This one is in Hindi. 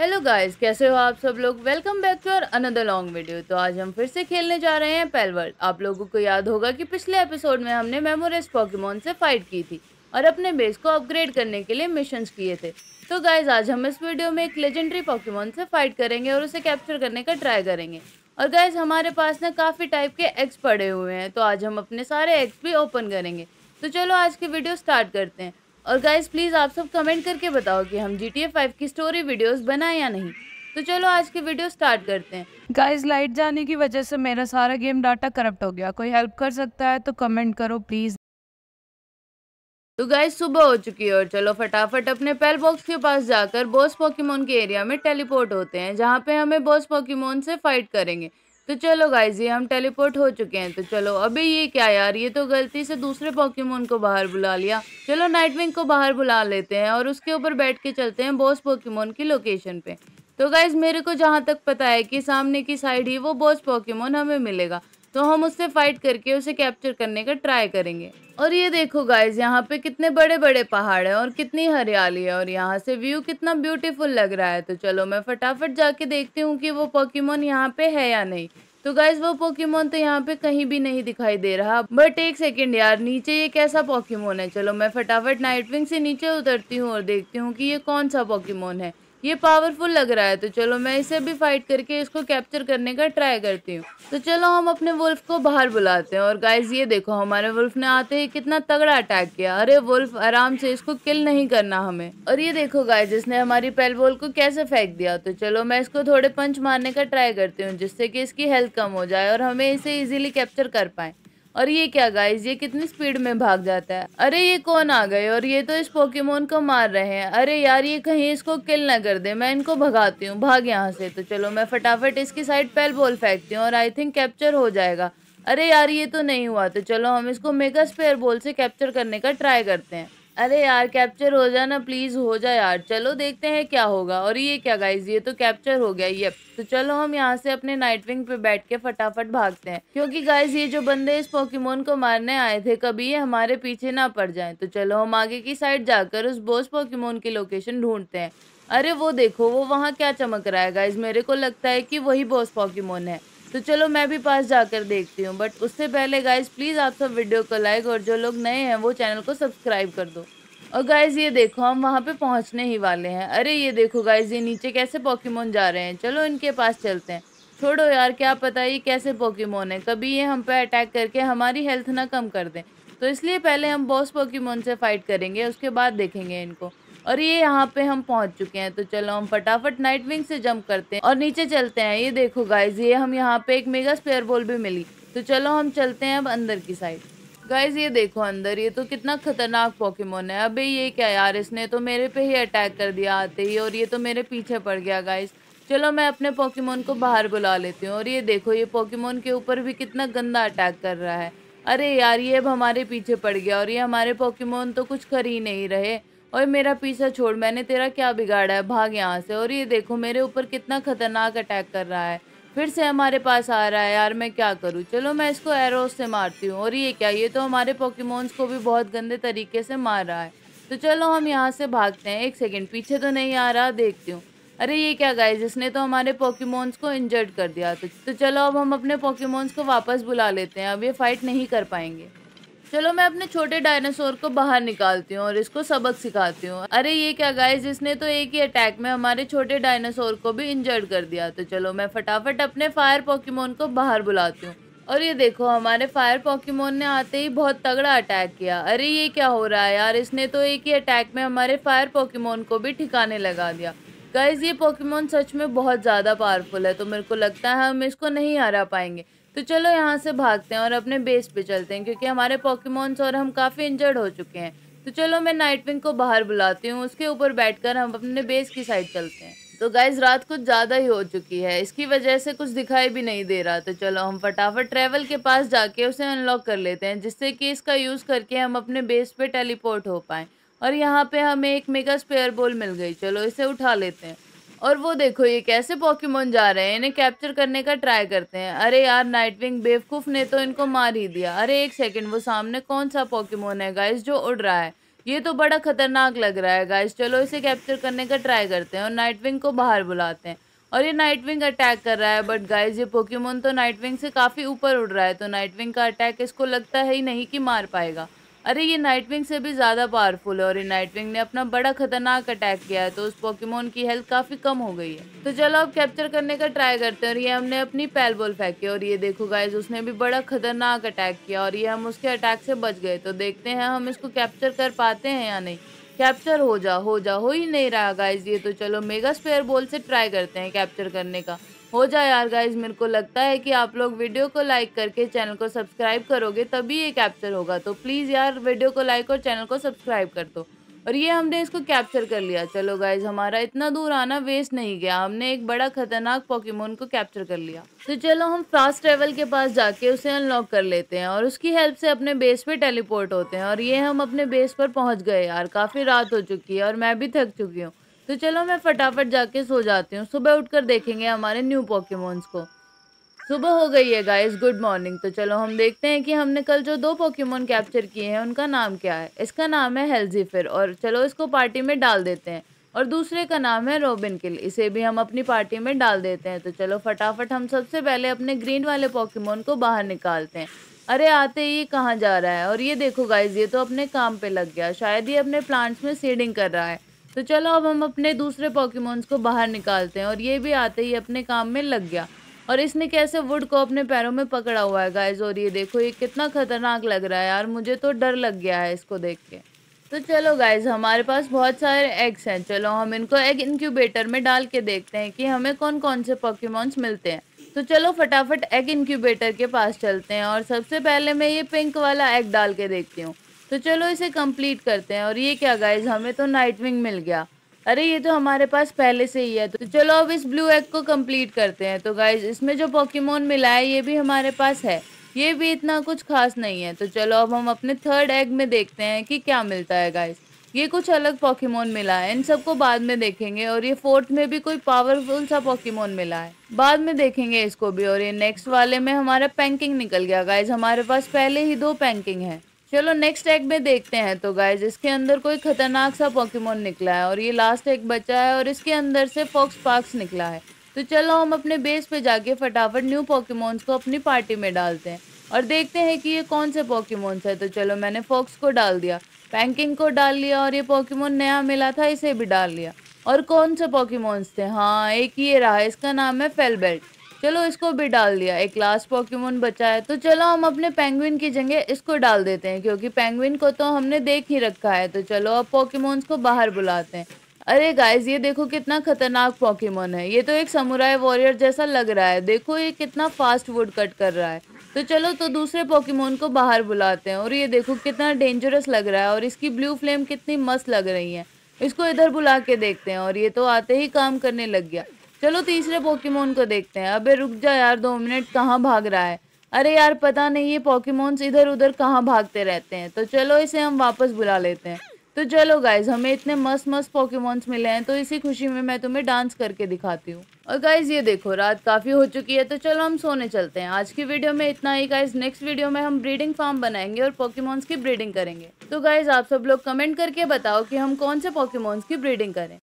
हेलो गाइस कैसे हो आप सब लोग welcome back to another long video तो आज हम फिर से खेलने जा रहे हैं पेलवर्ड आप लोगों को याद होगा कि पिछले एपिसोड में हमने मेमोरेस पॉकीमोन से फाइट की थी और अपने बेस को अपग्रेड करने के लिए मिशंस किए थे तो गाइस आज हम इस वीडियो में एक लेजेंडरी पॉकीमोन से फाइट करेंगे और उसे कैप्चर करने का ट्राई करेंगे और गाइज हमारे पास ना काफ़ी टाइप के एग्स पड़े हुए हैं तो आज हम अपने सारे एग्स भी ओपन करेंगे तो चलो आज की वीडियो स्टार्ट करते हैं और गाइज प्लीज़ आप सब कमेंट करके बताओ कि हम जी टी ए फाइव की स्टोरी वीडियोस बनाए या नहीं तो चलो आज की वीडियो स्टार्ट करते हैं गाइज लाइट जाने की वजह से मेरा सारा गेम डाटा करप्ट हो गया कोई हेल्प कर सकता है तो कमेंट करो प्लीज़ तो गाइज सुबह हो चुकी है और चलो फटाफट अपने पेल बॉक्स के पास जाकर बॉस पॉकीमोन के एरिया में टेलीपोर्ट होते हैं जहाँ पे हमें बॉस पॉकीमोन से फाइट करेंगे तो चलो गाइज ये हम टेलीपोर्ट हो चुके हैं तो चलो अबे ये क्या यार ये तो गलती से दूसरे पॉकीमोन को बाहर बुला लिया चलो नाइटविंग को बाहर बुला लेते हैं और उसके ऊपर बैठ के चलते हैं बॉस पॉकीमोन की लोकेशन पे तो गाइज मेरे को जहाँ तक पता है कि सामने की साइड ही वो बॉस पॉकीमोन हमें मिलेगा तो हम उससे फाइट करके उसे कैप्चर करने का ट्राई करेंगे और ये देखो गाइज यहाँ पे कितने बड़े बड़े पहाड़ हैं और कितनी हरियाली है और यहाँ से व्यू कितना ब्यूटीफुल लग रहा है तो चलो मैं फटाफट जाके देखती हूँ कि वो पोकीमोन यहाँ पे है या नहीं तो गाइज वो पॉकीमोन तो यहाँ पे कहीं भी नहीं दिखाई दे रहा बट एक सेकेंड यार नीचे ये कैसा पॉकीमोन है चलो मैं फटाफट नाइट विंग से नीचे उतरती हूँ और देखती हूँ कि ये कौन सा पॉकीमोन है ये पावरफुल लग रहा है तो चलो मैं इसे भी फाइट करके इसको कैप्चर करने का ट्राई करती हूँ तो चलो हम अपने वुल्फ को बाहर बुलाते हैं और गाइज ये देखो हमारे वुल्फ ने आते ही कितना तगड़ा अटैक किया अरे वुल्फ आराम से इसको किल नहीं करना हमें और ये देखो गाइज इसने हमारी पेलबॉल को कैसे फेंक दिया तो चलो मैं इसको थोड़े पंच मारने का ट्राई करती हूँ जिससे की इसकी हेल्थ कम हो जाए और हमें इसे इजिली कैप्चर कर पाए और ये क्या गाइज ये कितनी स्पीड में भाग जाता है अरे ये कौन आ गए और ये तो इस पोकेमोन को मार रहे हैं अरे यार ये कहीं इसको किल ना कर दे मैं इनको भगाती हूँ भाग यहाँ से तो चलो मैं फटाफट इसकी साइड पहल बॉल फेंकती हूँ और आई थिंक कैप्चर हो जाएगा अरे यार ये तो नहीं हुआ तो चलो हम इसको मेगा स्पेयर बॉल से कैप्चर करने का ट्राई करते हैं अरे यार कैप्चर हो जाए ना प्लीज़ हो जाए यार चलो देखते हैं क्या होगा और ये क्या गाइज ये तो कैप्चर हो गया ये तो चलो हम यहाँ से अपने नाइट विंग पे बैठ के फटाफट भागते हैं क्योंकि गाइज ये जो बंदे इस पोकेमोन को मारने आए थे कभी ये हमारे पीछे ना पड़ जाए तो चलो हम आगे की साइड जाकर उस बोस पोकेमोन की लोकेशन ढूंढते हैं अरे वो देखो वो वहाँ क्या चमक रहा है गाइज मेरे को लगता है कि वही बोस पॉकीमोन है तो चलो मैं भी पास जाकर देखती हूँ बट उससे पहले गाइज प्लीज़ आप सब वीडियो को लाइक और जो लोग नए हैं वो चैनल को सब्सक्राइब कर दो और गाइज ये देखो हम वहाँ पे पहुँचने ही वाले हैं अरे ये देखो गाइज ये नीचे कैसे पॉकीमोन जा रहे हैं चलो इनके पास चलते हैं छोड़ो यार क्या पता ये कैसे पॉकीमोन है कभी ये हम पे अटैक करके हमारी हेल्थ ना कम कर दें तो इसलिए पहले हम बॉस पॉकीमोन से फ़ाइट करेंगे उसके बाद देखेंगे इनको और ये यहाँ पे हम पहुँच चुके हैं तो चलो हम फटाफट नाइट विंग से जंप करते हैं और नीचे चलते हैं ये देखो गाइज ये हम यहाँ पे एक मेगा स्पेयर बॉल भी मिली तो चलो हम चलते हैं अब अंदर की साइड गाइज ये देखो अंदर ये तो कितना खतरनाक पॉकीमोन है अबे ये क्या यार इसने तो मेरे पे ही अटैक कर दिया आते ही और ये तो मेरे पीछे पड़ गया गाइज चलो मैं अपने पॉकीमोन को बाहर बुला लेती हूँ और ये देखो ये पॉकीमोन के ऊपर भी कितना गंदा अटैक कर रहा है अरे यार ये अब हमारे पीछे पड़ गया और ये हमारे पॉकीमोन तो कुछ कर ही नहीं रहे और मेरा पीछा छोड़ मैंने तेरा क्या बिगाड़ा है भाग यहाँ से और ये देखो मेरे ऊपर कितना खतरनाक अटैक कर रहा है फिर से हमारे पास आ रहा है यार मैं क्या करूँ चलो मैं इसको एरोस से मारती हूँ और ये क्या ये तो हमारे पॉकीमोन्स को भी बहुत गंदे तरीके से मार रहा है तो चलो हम यहाँ से भागते हैं एक सेकेंड पीछे तो नहीं आ रहा देखती हूँ अरे ये क्या गाय जिसने तो हमारे पॉकीमोन्स को इंजर्ड कर दिया तो, तो चलो अब हम अपने पॉकीमोन्स को वापस बुला लेते हैं अब ये फ़ाइट नहीं कर पाएंगे चलो मैं अपने छोटे डायनासोर को बाहर निकालती हूँ और इसको सबक सिखाती हूँ अरे ये क्या गाइस इसने तो एक ही अटैक में हमारे छोटे डायनासोर को भी इंजर्ड कर दिया तो चलो मैं फटाफट अपने फायर पॉकीमोन को बाहर बुलाती हूँ और ये देखो हमारे फायर पॉकीमोन ने आते ही बहुत तगड़ा अटैक किया अरे ये क्या हो रहा है यार इसने तो एक ही अटैक में हमारे फायर पॉकीमोन को भी ठिकाने लगा दिया गाइज ये पॉकीमोन सच में बहुत ज़्यादा पावरफुल है तो मेरे को लगता है हम इसको नहीं हरा पाएंगे तो चलो यहाँ से भागते हैं और अपने बेस पे चलते हैं क्योंकि हमारे पॉकीमोन्स और हम काफ़ी इंजर्ड हो चुके हैं तो चलो मैं नाइटविंग को बाहर बुलाती हूँ उसके ऊपर बैठकर हम अपने बेस की साइड चलते हैं तो गाइज रात कुछ ज़्यादा ही हो चुकी है इसकी वजह से कुछ दिखाई भी नहीं दे रहा तो चलो हम फटाफट ट्रैवल के पास जाके उसे अनलॉक कर लेते हैं जिससे कि इसका यूज़ करके हम अपने बेस पे टेलीपोर्ट हो पाएँ और यहाँ पे हमें एक मेगा स्पेयर बोल मिल गई चलो इसे उठा लेते हैं और वो देखो ये कैसे पॉकीमोन जा रहे हैं इन्हें कैप्चर करने का ट्राई करते हैं अरे यार नाइटविंग बेवकूफ़ ने तो इनको मार ही दिया अरे एक सेकंड वो सामने कौन सा पॉकीमोन है गाइस जो उड़ रहा है ये तो बड़ा खतरनाक लग रहा है गाइस चलो इसे कैप्चर करने का ट्राई करते हैं और नाइटविंग को बाहर बुलाते हैं और ये नाइटविंग अटैक कर रहा है बट गाइस ये पोकेमोन तो नाइटविंग से काफ़ी ऊपर उड़ रहा है तो नाइटविंग का अटैक इसको लगता है ही नहीं कि मार पाएगा अरे ये नाइट विंग से भी ज़्यादा पावरफुल है और ये नाइट विंग ने अपना बड़ा खतरनाक अटैक किया है तो उस पोकेमोन की हेल्थ काफ़ी कम हो गई है तो चलो अब कैप्चर करने का ट्राई करते हैं और ये हमने अपनी पैल बॉल फेंकी और ये देखो गाइज उसने भी बड़ा खतरनाक अटैक किया और ये हम उसके अटैक से बच गए तो देखते हैं हम इसको कैप्चर कर पाते हैं या नहीं कैप्चर हो जा हो जा हो ही नहीं रहा गाइज ये तो चलो मेगा स्पेयर बॉल से ट्राई करते हैं कैप्चर करने का हो जाए यार गाइज मेरे को लगता है कि आप लोग वीडियो को लाइक करके चैनल को सब्सक्राइब करोगे तभी ये कैप्चर होगा तो प्लीज़ यार वीडियो को लाइक और चैनल को सब्सक्राइब कर दो और ये हमने इसको कैप्चर कर लिया चलो गाइज हमारा इतना दूर आना वेस्ट नहीं गया हमने एक बड़ा खतरनाक पॉकीमोन को कैप्चर कर लिया तो चलो हम फास्ट ट्रेवल के पास जाके उसे अनलॉक कर लेते हैं और उसकी हेल्प से अपने बेस पे टेलीपोर्ट होते हैं और ये हम अपने बेस पर पहुंच गए यार काफ़ी रात हो चुकी है और मैं भी थक चुकी हूँ तो चलो मैं फटाफट जाके सो जाती हूँ सुबह उठकर देखेंगे हमारे न्यू पोकेमोन्स को सुबह हो गई है गाइस गुड मॉर्निंग तो चलो हम देखते हैं कि हमने कल जो दो पोकेमोन कैप्चर किए हैं उनका नाम क्या है इसका नाम है हेल्जीफिर और चलो इसको पार्टी में डाल देते हैं और दूसरे का नाम है रोबिन किल इसे भी हम अपनी पार्टी में डाल देते हैं तो चलो फटाफट हम सबसे पहले अपने ग्रीन वाले पॉकीमोन को बाहर निकालते हैं अरे आते ये कहाँ जा रहा है और ये देखो गाइज ये तो अपने काम पे लग गया शायद ये अपने प्लांट्स में सीडिंग कर रहा है तो चलो अब हम अपने दूसरे पॉकीमोन्स को बाहर निकालते हैं और ये भी आते ही अपने काम में लग गया और इसने कैसे वुड को अपने पैरों में पकड़ा हुआ है गाइज और ये देखो ये कितना खतरनाक लग रहा है यार मुझे तो डर लग गया है इसको देख के तो चलो गाइज हमारे पास बहुत सारे एग्स हैं चलो हम इनको एग इनक्यूबेटर में डाल के देखते हैं कि हमें कौन कौन से पॉक्यूमॉन्स मिलते हैं तो चलो फटाफट एग इनक्यूबेटर के पास चलते हैं और सबसे पहले मैं ये पिंक वाला एग डाल के देखती हूँ तो चलो इसे कंप्लीट करते हैं और ये क्या गाइज हमें तो नाइट विंग मिल गया अरे ये तो हमारे पास पहले से ही है तो चलो अब इस ब्लू एग को कंप्लीट करते हैं तो गाइज इसमें जो पॉकीमोन मिला है ये भी हमारे पास है ये भी इतना कुछ खास नहीं है तो चलो अब हम अपने थर्ड एग में देखते हैं कि क्या मिलता है गाइज ये कुछ अलग पॉकीमोन मिला है इन सबको बाद में देखेंगे और ये फोर्थ में भी कोई पावरफुल सा पॉकीमोन मिला है बाद में देखेंगे इसको भी और ये नेक्स्ट वाले में हमारा पैंकिंग निकल गया गाइज हमारे पास पहले ही दो पैंकिंग है चलो नेक्स्ट एग में देखते हैं तो गाइज इसके अंदर कोई खतरनाक सा पॉकीमोन निकला है और ये लास्ट एग बचा है और इसके अंदर से फॉक्स पार्क्स निकला है तो चलो हम अपने बेस पे जाके फटाफट न्यू पॉकीमोन्स को अपनी पार्टी में डालते हैं और देखते हैं कि ये कौन से पॉकीमोन्स है तो चलो मैंने फॉक्स को डाल दिया पैंकिंग को डाल लिया और ये पॉकीमोन नया मिला था इसे भी डाल लिया और कौन से पॉकीमोन्स थे हाँ एक ये रहा इसका नाम है फेलबेल्ट चलो इसको भी डाल दिया एक लास्ट पॉक्यूमोन बचा है तो चलो हम अपने पेंगुइन की जगह इसको डाल देते हैं क्योंकि पेंगुइन को तो हमने देख ही रखा है तो चलो अब पॉक्यूमोन्स को बाहर बुलाते हैं अरे गाइज ये देखो कितना खतरनाक पॉकीमोन है ये तो एक समुराय वॉरियर जैसा लग रहा है देखो ये कितना फास्ट वुड कट कर रहा है तो चलो तो दूसरे पॉकीमोन को बाहर बुलाते हैं और ये देखो कितना डेंजरस लग रहा है और इसकी ब्लू फ्लेम कितनी मस्त लग रही है इसको इधर बुला के देखते हैं और ये तो आते ही काम करने लग गया चलो तीसरे पोकेमोन को देखते हैं अबे रुक जा यार दो मिनट कहाँ भाग रहा है अरे यार पता नहीं ये पोकेमोन्स इधर उधर कहाँ भागते रहते हैं तो चलो इसे हम वापस बुला लेते हैं तो चलो गाइज हमें इतने मस्त मस्त पोकेमोन्स मिले हैं तो इसी खुशी में मैं तुम्हें डांस करके दिखाती हूँ और गाइज ये देखो रात काफ़ी हो चुकी है तो चलो हम सोने चलते हैं आज की वीडियो में इतना ही गाइज नेक्स्ट वीडियो में हम ब्रीडिंग फार्म बनाएंगे और पोकेमोन्स की ब्रीडिंग करेंगे तो गाइज आप सब लोग कमेंट करके बताओ कि हम कौन से पोकेमोन्स की ब्रीडिंग करें